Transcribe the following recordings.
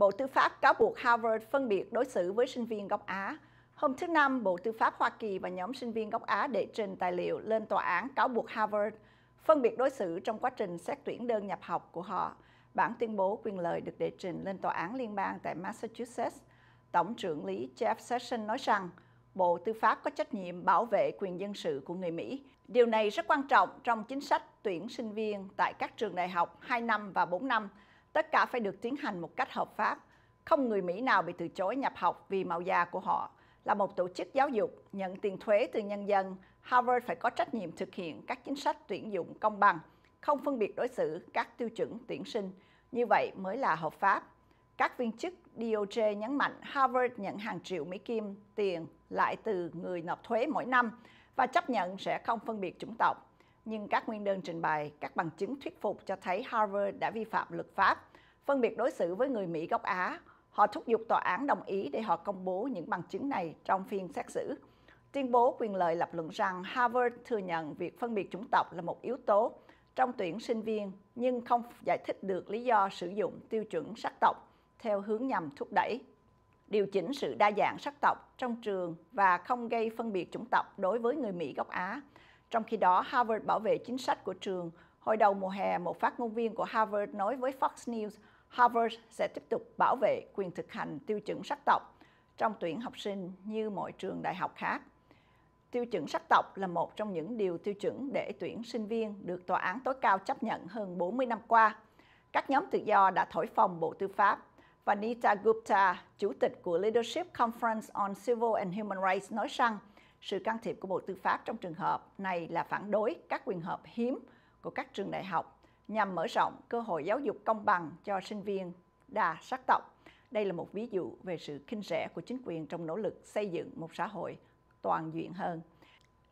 Bộ Tư pháp cáo buộc Harvard phân biệt đối xử với sinh viên gốc Á. Hôm thứ Năm, Bộ Tư pháp Hoa Kỳ và nhóm sinh viên gốc Á đệ trình tài liệu lên tòa án cáo buộc Harvard phân biệt đối xử trong quá trình xét tuyển đơn nhập học của họ. Bản tuyên bố quyền lợi được đệ trình lên tòa án liên bang tại Massachusetts. Tổng trưởng lý Jeff Sessions nói rằng, Bộ Tư pháp có trách nhiệm bảo vệ quyền dân sự của người Mỹ. Điều này rất quan trọng trong chính sách tuyển sinh viên tại các trường đại học 2 năm và 4 năm – Tất cả phải được tiến hành một cách hợp pháp. Không người Mỹ nào bị từ chối nhập học vì màu da của họ. Là một tổ chức giáo dục nhận tiền thuế từ nhân dân, Harvard phải có trách nhiệm thực hiện các chính sách tuyển dụng công bằng, không phân biệt đối xử các tiêu chuẩn tuyển sinh. Như vậy mới là hợp pháp. Các viên chức DOJ nhấn mạnh Harvard nhận hàng triệu Mỹ Kim tiền lại từ người nộp thuế mỗi năm và chấp nhận sẽ không phân biệt chủng tộc nhưng các nguyên đơn trình bày các bằng chứng thuyết phục cho thấy Harvard đã vi phạm luật pháp, phân biệt đối xử với người Mỹ gốc Á. Họ thúc giục tòa án đồng ý để họ công bố những bằng chứng này trong phiên xét xử. Tuyên bố quyền lợi lập luận rằng Harvard thừa nhận việc phân biệt chủng tộc là một yếu tố trong tuyển sinh viên nhưng không giải thích được lý do sử dụng tiêu chuẩn sắc tộc theo hướng nhằm thúc đẩy điều chỉnh sự đa dạng sắc tộc trong trường và không gây phân biệt chủng tộc đối với người Mỹ gốc Á trong khi đó, Harvard bảo vệ chính sách của trường. Hồi đầu mùa hè, một phát ngôn viên của Harvard nói với Fox News, Harvard sẽ tiếp tục bảo vệ quyền thực hành tiêu chuẩn sắc tộc trong tuyển học sinh như mọi trường đại học khác. Tiêu chuẩn sắc tộc là một trong những điều tiêu chuẩn để tuyển sinh viên được tòa án tối cao chấp nhận hơn 40 năm qua. Các nhóm tự do đã thổi phồng Bộ Tư pháp. Vanita Gupta, chủ tịch của Leadership Conference on Civil and Human Rights nói rằng sự can thiệp của Bộ Tư pháp trong trường hợp này là phản đối các quyền hợp hiếm của các trường đại học nhằm mở rộng cơ hội giáo dục công bằng cho sinh viên đa sắc tộc. Đây là một ví dụ về sự khinh rẻ của chính quyền trong nỗ lực xây dựng một xã hội toàn diện hơn.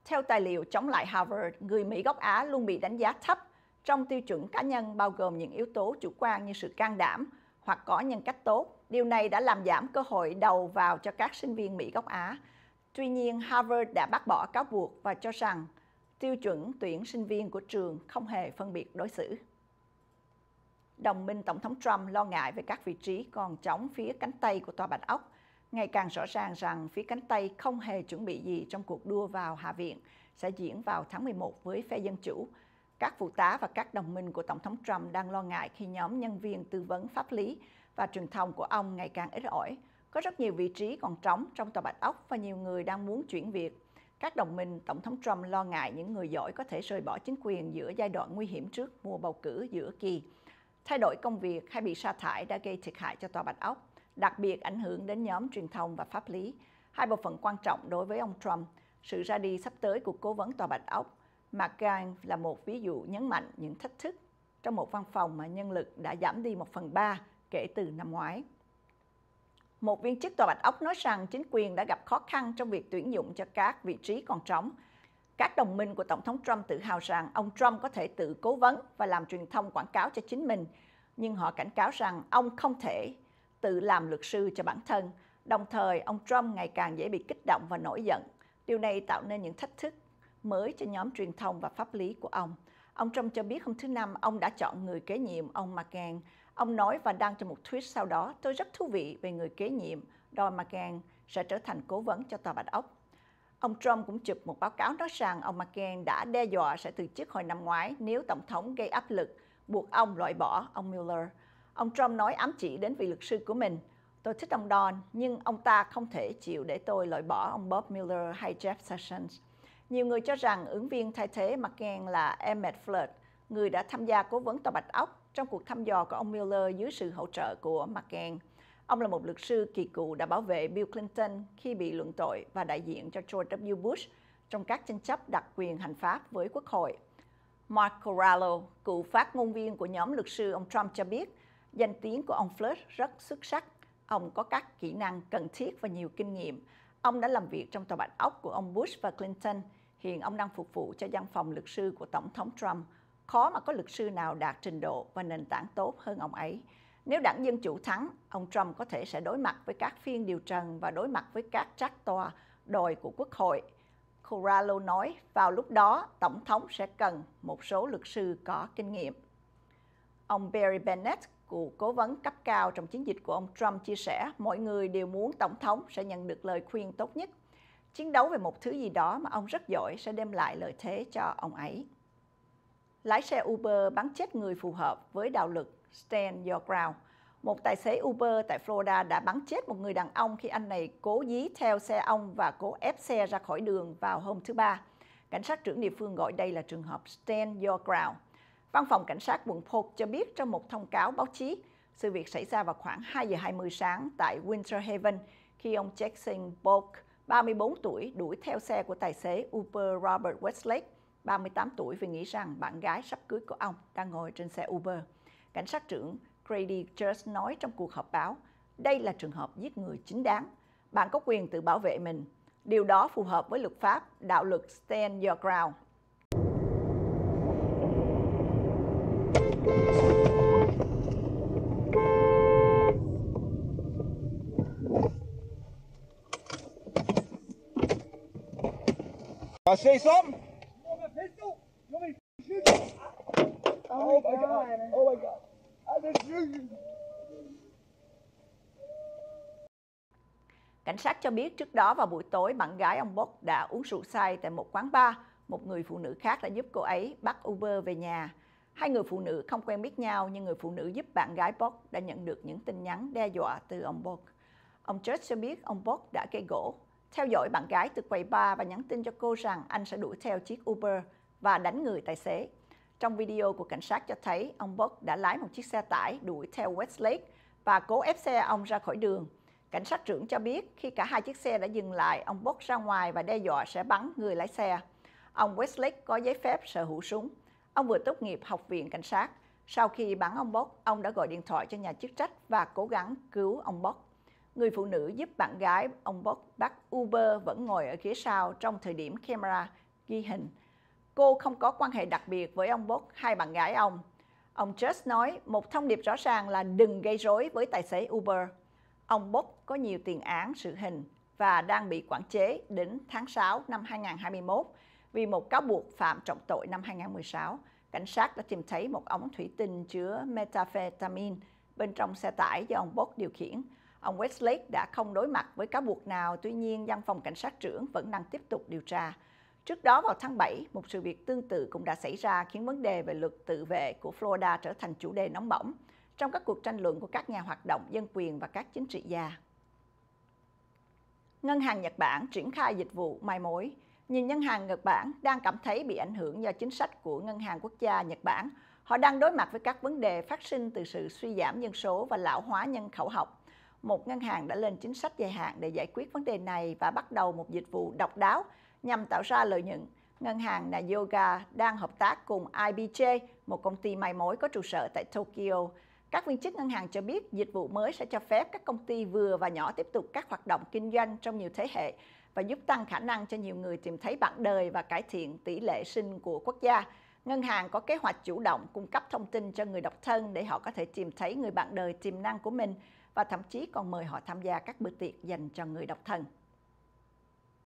Theo tài liệu chống lại Harvard, người Mỹ gốc Á luôn bị đánh giá thấp trong tiêu chuẩn cá nhân bao gồm những yếu tố chủ quan như sự can đảm hoặc có nhân cách tốt. Điều này đã làm giảm cơ hội đầu vào cho các sinh viên Mỹ gốc Á Tuy nhiên, Harvard đã bác bỏ cáo buộc và cho rằng tiêu chuẩn tuyển sinh viên của trường không hề phân biệt đối xử. Đồng minh Tổng thống Trump lo ngại về các vị trí còn trống phía cánh tay của Tòa Bạch Ốc, ngày càng rõ ràng rằng phía cánh tay không hề chuẩn bị gì trong cuộc đua vào Hạ viện sẽ diễn vào tháng 11 với phe Dân Chủ. Các phụ tá và các đồng minh của Tổng thống Trump đang lo ngại khi nhóm nhân viên tư vấn pháp lý và truyền thông của ông ngày càng ít ỏi có rất nhiều vị trí còn trống trong Tòa Bạch Ốc và nhiều người đang muốn chuyển việc. Các đồng minh Tổng thống Trump lo ngại những người giỏi có thể rời bỏ chính quyền giữa giai đoạn nguy hiểm trước mùa bầu cử giữa kỳ. Thay đổi công việc hay bị sa thải đã gây thiệt hại cho Tòa Bạch Ốc, đặc biệt ảnh hưởng đến nhóm truyền thông và pháp lý, hai bộ phận quan trọng đối với ông Trump. Sự ra đi sắp tới của cố vấn Tòa Bạch Ốc, McGain là một ví dụ nhấn mạnh những thách thức trong một văn phòng mà nhân lực đã giảm đi một phần ba kể từ năm ngoái một viên chức tòa Bạch Ốc nói rằng chính quyền đã gặp khó khăn trong việc tuyển dụng cho các vị trí còn trống. Các đồng minh của Tổng thống Trump tự hào rằng ông Trump có thể tự cố vấn và làm truyền thông quảng cáo cho chính mình, nhưng họ cảnh cáo rằng ông không thể tự làm luật sư cho bản thân. Đồng thời, ông Trump ngày càng dễ bị kích động và nổi giận. Điều này tạo nên những thách thức mới cho nhóm truyền thông và pháp lý của ông. Ông Trump cho biết hôm thứ Năm ông đã chọn người kế nhiệm ông McCain. Ông nói và đăng trong một tweet sau đó, tôi rất thú vị về người kế nhiệm Don McCain sẽ trở thành cố vấn cho Tòa Bạch Ốc. Ông Trump cũng chụp một báo cáo nói rằng ông McCain đã đe dọa sẽ từ chức hồi năm ngoái nếu Tổng thống gây áp lực buộc ông loại bỏ ông Mueller. Ông Trump nói ám chỉ đến vị luật sư của mình. Tôi thích ông Don, nhưng ông ta không thể chịu để tôi loại bỏ ông Bob Mueller hay Jeff Sessions. Nhiều người cho rằng ứng viên thay thế McCain là Emmett Flood, người đã tham gia cố vấn Tòa Bạch Ốc trong cuộc thăm dò của ông Mueller dưới sự hỗ trợ của McCain. Ông là một luật sư kỳ cựu đã bảo vệ Bill Clinton khi bị luận tội và đại diện cho George W. Bush trong các tranh chấp đặc quyền hành pháp với Quốc hội. Mark Corallo, cựu phát ngôn viên của nhóm luật sư ông Trump cho biết, danh tiếng của ông Flood rất xuất sắc. Ông có các kỹ năng cần thiết và nhiều kinh nghiệm. Ông đã làm việc trong tòa bạch ốc của ông Bush và Clinton – Hiện ông đang phục vụ cho văn phòng luật sư của Tổng thống Trump. Khó mà có luật sư nào đạt trình độ và nền tảng tốt hơn ông ấy. Nếu đảng Dân Chủ thắng, ông Trump có thể sẽ đối mặt với các phiên điều trần và đối mặt với các trắc tòa đòi của Quốc hội. Corallo nói vào lúc đó Tổng thống sẽ cần một số luật sư có kinh nghiệm. Ông Barry Bennett, cựu cố vấn cấp cao trong chiến dịch của ông Trump chia sẻ mọi người đều muốn Tổng thống sẽ nhận được lời khuyên tốt nhất – chiến đấu về một thứ gì đó mà ông rất giỏi sẽ đem lại lợi thế cho ông ấy. Lái xe Uber bắn chết người phù hợp với đạo lực Stand Your Ground. Một tài xế Uber tại Florida đã bắn chết một người đàn ông khi anh này cố dí theo xe ông và cố ép xe ra khỏi đường vào hôm thứ Ba. Cảnh sát trưởng địa phương gọi đây là trường hợp Stand Your Ground. Văn phòng cảnh sát quận Polk cho biết trong một thông cáo báo chí, sự việc xảy ra vào khoảng 2 giờ 20 sáng tại Winter Haven khi ông Jackson Polk 34 tuổi đuổi theo xe của tài xế Uber Robert Westlake, 38 tuổi vì nghĩ rằng bạn gái sắp cưới của ông đang ngồi trên xe Uber. Cảnh sát trưởng Grady Church nói trong cuộc họp báo, đây là trường hợp giết người chính đáng. Bạn có quyền tự bảo vệ mình. Điều đó phù hợp với luật pháp, đạo luật Stand Your Ground. I say something? You want me to shoot you? Oh, my god. Oh my god. I just shoot you. Cảnh sát cho biết trước đó vào buổi tối, bạn gái ông Bốc đã uống rượu say tại một quán bar. Một người phụ nữ khác đã giúp cô ấy bắt Uber về nhà. Hai người phụ nữ không quen biết nhau nhưng người phụ nữ giúp bạn gái Bok đã nhận được những tin nhắn đe dọa từ ông Bok. Ông Church cho biết ông Bok đã cây gỗ theo dõi bạn gái từ quầy bar và nhắn tin cho cô rằng anh sẽ đuổi theo chiếc Uber và đánh người tài xế. Trong video của cảnh sát cho thấy ông Buck đã lái một chiếc xe tải đuổi theo Westlake và cố ép xe ông ra khỏi đường. Cảnh sát trưởng cho biết khi cả hai chiếc xe đã dừng lại, ông Buck ra ngoài và đe dọa sẽ bắn người lái xe. Ông Westlake có giấy phép sở hữu súng. Ông vừa tốt nghiệp học viện cảnh sát. Sau khi bắn ông Buck, ông đã gọi điện thoại cho nhà chức trách và cố gắng cứu ông Buck người phụ nữ giúp bạn gái ông bắt Uber vẫn ngồi ở phía sau trong thời điểm camera ghi hình. Cô không có quan hệ đặc biệt với ông Bot hay bạn gái ông. Ông Just nói một thông điệp rõ ràng là đừng gây rối với tài xế Uber. Ông Bot có nhiều tiền án sự hình và đang bị quản chế đến tháng 6 năm 2021 vì một cáo buộc phạm trọng tội năm 2016. Cảnh sát đã tìm thấy một ống thủy tinh chứa metafetamin bên trong xe tải do ông Bot điều khiển. Ông Westlake đã không đối mặt với cáo buộc nào, tuy nhiên văn phòng cảnh sát trưởng vẫn đang tiếp tục điều tra. Trước đó vào tháng 7, một sự việc tương tự cũng đã xảy ra khiến vấn đề về luật tự vệ của Florida trở thành chủ đề nóng bỏng trong các cuộc tranh luận của các nhà hoạt động dân quyền và các chính trị gia. Ngân hàng Nhật Bản triển khai dịch vụ mai mối. Nhiều ngân hàng Nhật Bản đang cảm thấy bị ảnh hưởng do chính sách của Ngân hàng Quốc gia Nhật Bản. Họ đang đối mặt với các vấn đề phát sinh từ sự suy giảm dân số và lão hóa nhân khẩu học một ngân hàng đã lên chính sách dài hạn để giải quyết vấn đề này và bắt đầu một dịch vụ độc đáo nhằm tạo ra lợi nhuận. Ngân hàng Nayoga đang hợp tác cùng IBJ, một công ty may mối có trụ sở tại Tokyo. Các viên chức ngân hàng cho biết dịch vụ mới sẽ cho phép các công ty vừa và nhỏ tiếp tục các hoạt động kinh doanh trong nhiều thế hệ và giúp tăng khả năng cho nhiều người tìm thấy bạn đời và cải thiện tỷ lệ sinh của quốc gia. Ngân hàng có kế hoạch chủ động cung cấp thông tin cho người độc thân để họ có thể tìm thấy người bạn đời tiềm năng của mình – và thậm chí còn mời họ tham gia các bữa tiệc dành cho người độc thân